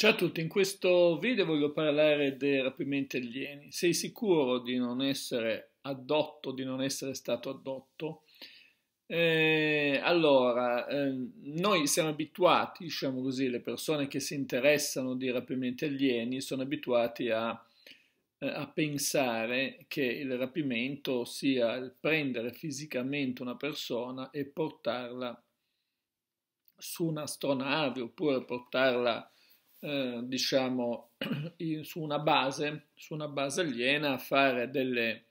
Ciao a tutti, in questo video voglio parlare dei rapimenti alieni. Sei sicuro di non essere addotto, di non essere stato addotto? Eh, allora, eh, noi siamo abituati, diciamo così, le persone che si interessano di rapimenti alieni sono abituati a, a pensare che il rapimento sia il prendere fisicamente una persona e portarla su un'astronave oppure portarla eh, diciamo, su una, base, su una base aliena a fare delle,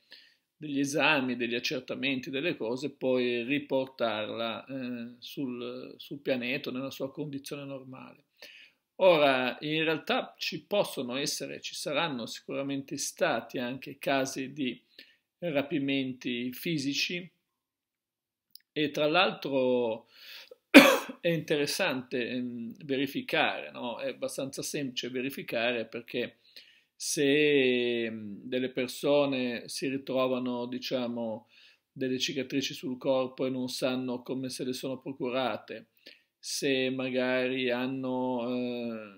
degli esami, degli accertamenti, delle cose, poi riportarla eh, sul, sul pianeta nella sua condizione normale. Ora, in realtà ci possono essere, ci saranno sicuramente stati anche casi di rapimenti fisici e tra l'altro è interessante ehm, verificare, no? è abbastanza semplice verificare perché se ehm, delle persone si ritrovano, diciamo, delle cicatrici sul corpo e non sanno come se le sono procurate, se magari hanno eh,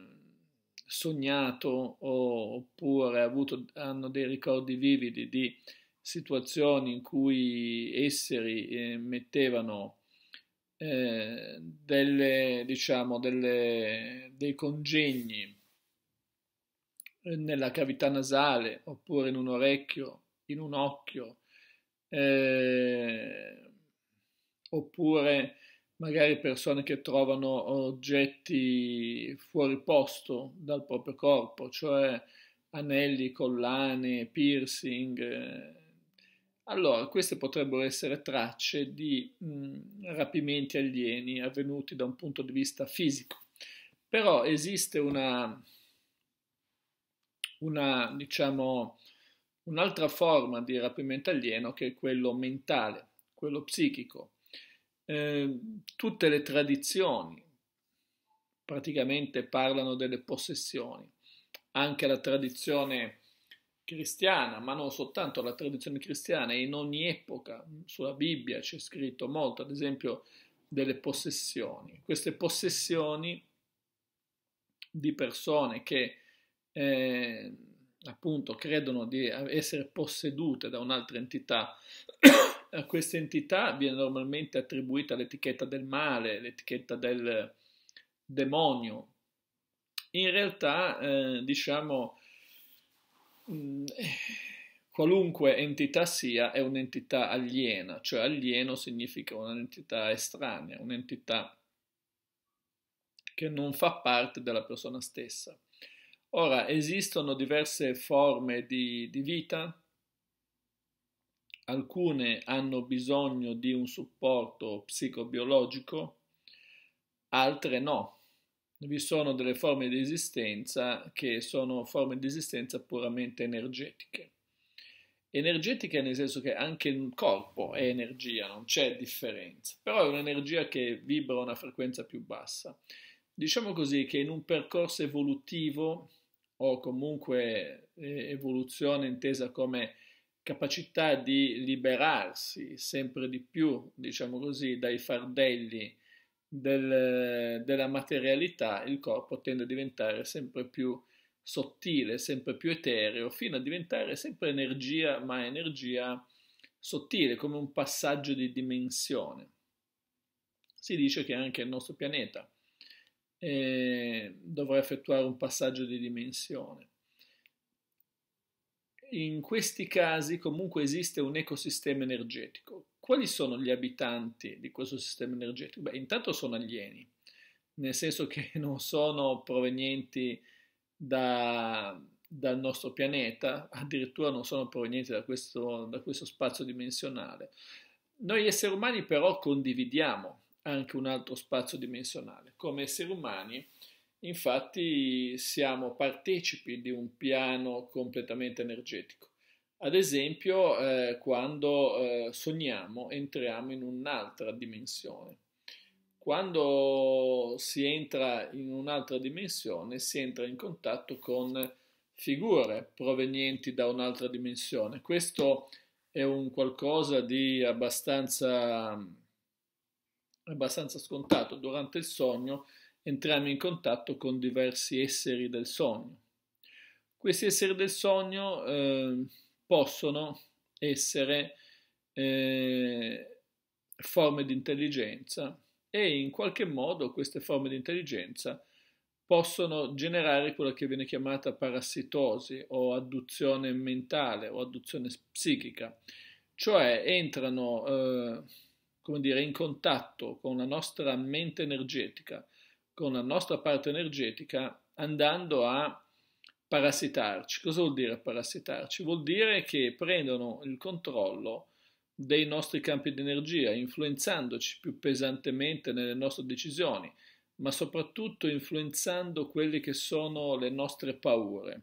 sognato oppure avuto, hanno dei ricordi vividi di situazioni in cui esseri eh, mettevano eh, delle, diciamo, delle, dei congegni nella cavità nasale oppure in un orecchio, in un occhio, eh, oppure magari persone che trovano oggetti fuori posto dal proprio corpo, cioè anelli, collane, piercing. Eh, allora, queste potrebbero essere tracce di mh, rapimenti alieni avvenuti da un punto di vista fisico. Però esiste una, una diciamo, un'altra forma di rapimento alieno che è quello mentale, quello psichico. Eh, tutte le tradizioni praticamente parlano delle possessioni, anche la tradizione cristiana, ma non soltanto la tradizione cristiana, in ogni epoca sulla Bibbia c'è scritto molto, ad esempio, delle possessioni. Queste possessioni di persone che eh, appunto credono di essere possedute da un'altra entità, a questa entità viene normalmente attribuita l'etichetta del male, l'etichetta del demonio. In realtà, eh, diciamo, Mm, eh, qualunque entità sia è un'entità aliena, cioè alieno significa un'entità estranea, un'entità che non fa parte della persona stessa. Ora, esistono diverse forme di, di vita, alcune hanno bisogno di un supporto psicobiologico, altre no vi sono delle forme di esistenza che sono forme di esistenza puramente energetiche. Energetiche nel senso che anche il corpo è energia, non c'è differenza, però è un'energia che vibra a una frequenza più bassa. Diciamo così che in un percorso evolutivo o comunque eh, evoluzione intesa come capacità di liberarsi sempre di più, diciamo così, dai fardelli del, della materialità, il corpo tende a diventare sempre più sottile, sempre più etereo, fino a diventare sempre energia, ma energia sottile, come un passaggio di dimensione. Si dice che anche il nostro pianeta eh, dovrà effettuare un passaggio di dimensione. In questi casi comunque esiste un ecosistema energetico quali sono gli abitanti di questo sistema energetico? Beh, intanto sono alieni, nel senso che non sono provenienti da, dal nostro pianeta, addirittura non sono provenienti da questo, da questo spazio dimensionale. Noi esseri umani però condividiamo anche un altro spazio dimensionale. Come esseri umani, infatti, siamo partecipi di un piano completamente energetico. Ad esempio, eh, quando eh, sogniamo entriamo in un'altra dimensione. Quando si entra in un'altra dimensione, si entra in contatto con figure provenienti da un'altra dimensione. Questo è un qualcosa di abbastanza, abbastanza scontato. Durante il sogno entriamo in contatto con diversi esseri del sogno. Questi esseri del sogno eh, possono essere eh, forme di intelligenza e in qualche modo queste forme di intelligenza possono generare quella che viene chiamata parassitosi o adduzione mentale o adduzione psichica, cioè entrano eh, come dire, in contatto con la nostra mente energetica, con la nostra parte energetica, andando a parassitarci. Cosa vuol dire parassitarci? Vuol dire che prendono il controllo dei nostri campi di energia, influenzandoci più pesantemente nelle nostre decisioni, ma soprattutto influenzando quelle che sono le nostre paure,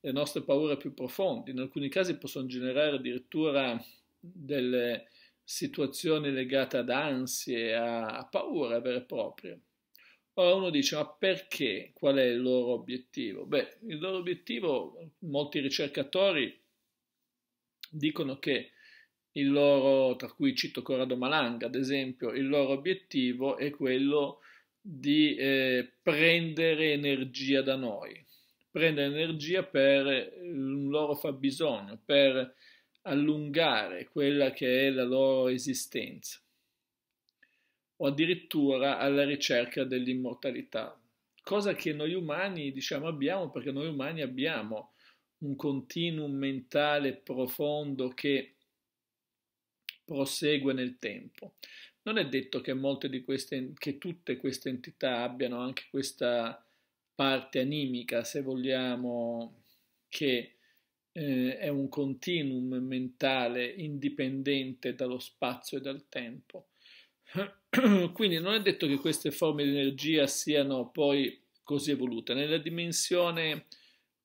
le nostre paure più profonde. In alcuni casi possono generare addirittura delle situazioni legate ad ansie, a, a paure vere e proprie. Ora uno dice, ma perché? Qual è il loro obiettivo? Beh, il loro obiettivo, molti ricercatori dicono che il loro, tra cui cito Corrado Malanga ad esempio, il loro obiettivo è quello di eh, prendere energia da noi, prendere energia per un loro fabbisogno, per allungare quella che è la loro esistenza o addirittura alla ricerca dell'immortalità, cosa che noi umani diciamo abbiamo perché noi umani abbiamo un continuum mentale profondo che prosegue nel tempo. Non è detto che, molte di queste, che tutte queste entità abbiano anche questa parte animica, se vogliamo, che eh, è un continuum mentale indipendente dallo spazio e dal tempo. Quindi non è detto che queste forme di energia siano poi così evolute. Nella dimensione,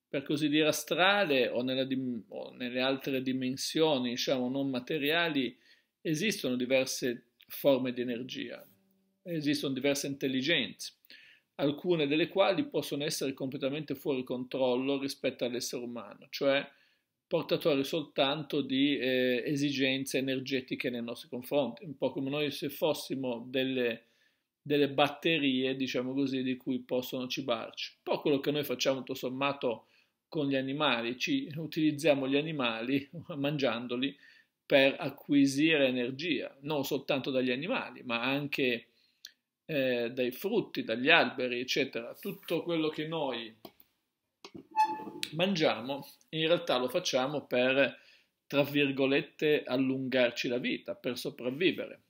per così dire, astrale o, nella, o nelle altre dimensioni, diciamo, non materiali, esistono diverse forme di energia, esistono diverse intelligenze, alcune delle quali possono essere completamente fuori controllo rispetto all'essere umano, cioè portatore soltanto di eh, esigenze energetiche nei nostri confronti, un po' come noi se fossimo delle, delle batterie, diciamo così, di cui possono cibarci. Un po' quello che noi facciamo tutto sommato con gli animali, ci utilizziamo gli animali mangiandoli per acquisire energia, non soltanto dagli animali, ma anche eh, dai frutti, dagli alberi, eccetera. Tutto quello che noi Mangiamo, in realtà lo facciamo per, tra virgolette, allungarci la vita, per sopravvivere.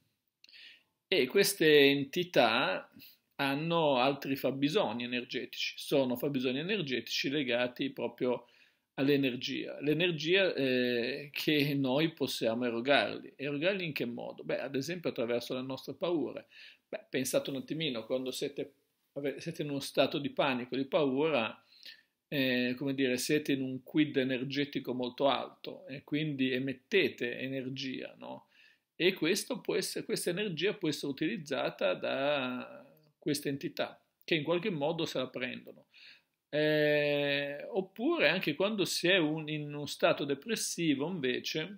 E queste entità hanno altri fabbisogni energetici, sono fabbisogni energetici legati proprio all'energia, l'energia eh, che noi possiamo erogarli. Erogarli in che modo? Beh, ad esempio attraverso le nostre paure. Beh, pensate un attimino, quando siete, siete in uno stato di panico, di paura, eh, come dire, siete in un quid energetico molto alto e quindi emettete energia, no? E essere, questa energia può essere utilizzata da queste entità che in qualche modo se la prendono. Eh, oppure anche quando si è un, in uno stato depressivo, invece,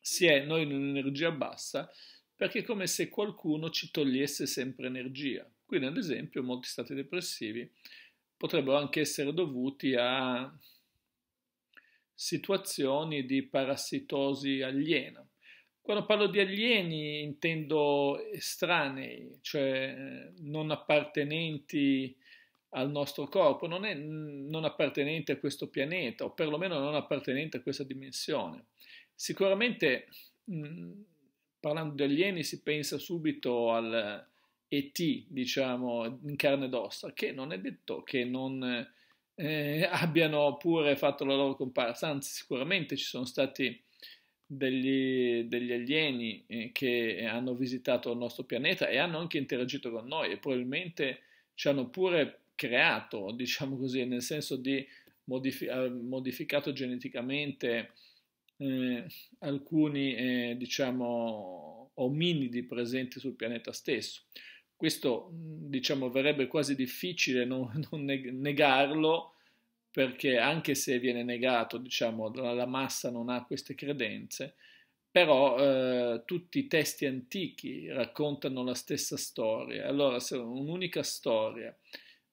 si è noi in un'energia bassa perché è come se qualcuno ci togliesse sempre energia. Quindi, ad esempio, molti stati depressivi potrebbero anche essere dovuti a situazioni di parassitosi aliena. Quando parlo di alieni intendo estranei, cioè eh, non appartenenti al nostro corpo, non è mm, non appartenente a questo pianeta o perlomeno non appartenente a questa dimensione. Sicuramente mh, mm, parlando di alieni si pensa subito al, ET, diciamo, in carne ed ossa, che non è detto che non eh, abbiano pure fatto la loro comparsa, anzi sicuramente ci sono stati degli, degli alieni eh, che hanno visitato il nostro pianeta e hanno anche interagito con noi e probabilmente ci hanno pure creato, diciamo così, nel senso di modifi- eh, modificato geneticamente eh, alcuni, eh, diciamo, ominidi presenti sul pianeta stesso. Questo diciamo verrebbe quasi difficile non, non negarlo perché anche se viene negato, diciamo, la massa non ha queste credenze, però eh, tutti i testi antichi raccontano la stessa storia. Allora, se un'unica storia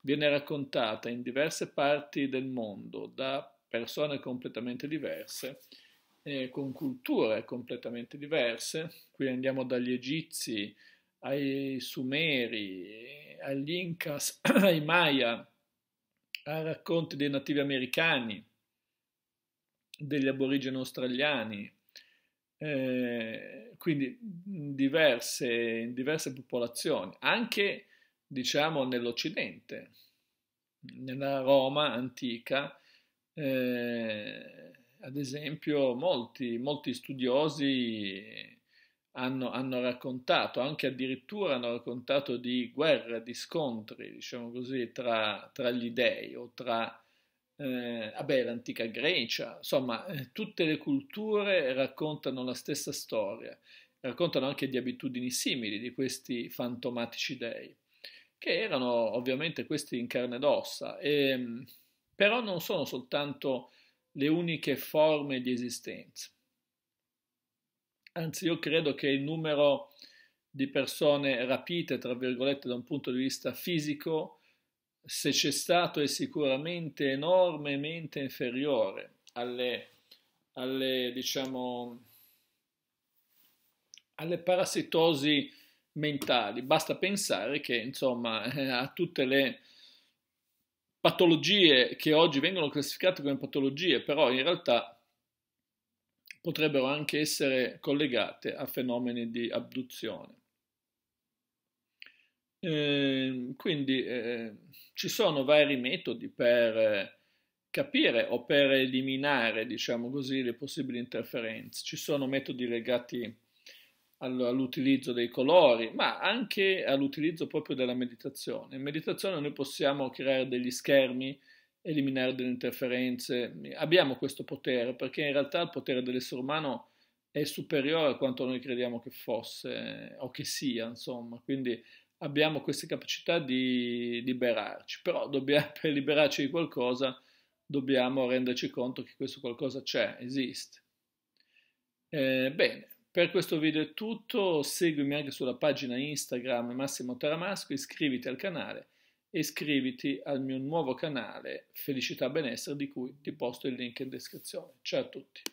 viene raccontata in diverse parti del mondo da persone completamente diverse, eh, con culture completamente diverse, qui andiamo dagli egizi, ai Sumeri, agli Incas, ai Maya, a racconti dei nativi americani, degli aborigeni australiani, eh, quindi diverse, in diverse popolazioni, anche diciamo nell'Occidente, nella Roma antica, eh, ad esempio molti, molti studiosi hanno, hanno, raccontato, anche addirittura hanno raccontato di guerre, di scontri, diciamo così, tra, tra gli dei o tra eh, vabbè, l'antica Grecia, insomma, eh, tutte le culture raccontano la stessa storia, raccontano anche di abitudini simili di questi fantomatici dei, che erano ovviamente questi in carne ed ossa, e, ehm, però non sono soltanto le uniche forme di esistenza. Anzi, io credo che il numero di persone rapite, tra virgolette, da un punto di vista fisico, se c'è stato, è sicuramente enormemente inferiore alle, alle, diciamo, alle parassitosi mentali. Basta pensare che, insomma, a tutte le patologie che oggi vengono classificate come patologie, però in realtà potrebbero anche essere collegate a fenomeni di abduzione. Eh, quindi eh, ci sono vari metodi per eh, capire o per eliminare, diciamo così, le possibili interferenze. Ci sono metodi legati all'utilizzo dei colori, ma anche all'utilizzo proprio della meditazione. In meditazione noi possiamo creare degli schermi eliminare delle interferenze, abbiamo questo potere perché in realtà il potere dell'essere umano è superiore a quanto noi crediamo che fosse o che sia, insomma, quindi abbiamo queste capacità di liberarci, però dobbiamo, per liberarci di qualcosa dobbiamo renderci conto che questo qualcosa c'è, esiste. Eh, bene, per questo video è tutto, seguimi anche sulla pagina Instagram Massimo Taramasco, iscriviti al canale e iscriviti al mio nuovo canale Felicità Benessere di cui ti posto il link in descrizione. Ciao a tutti!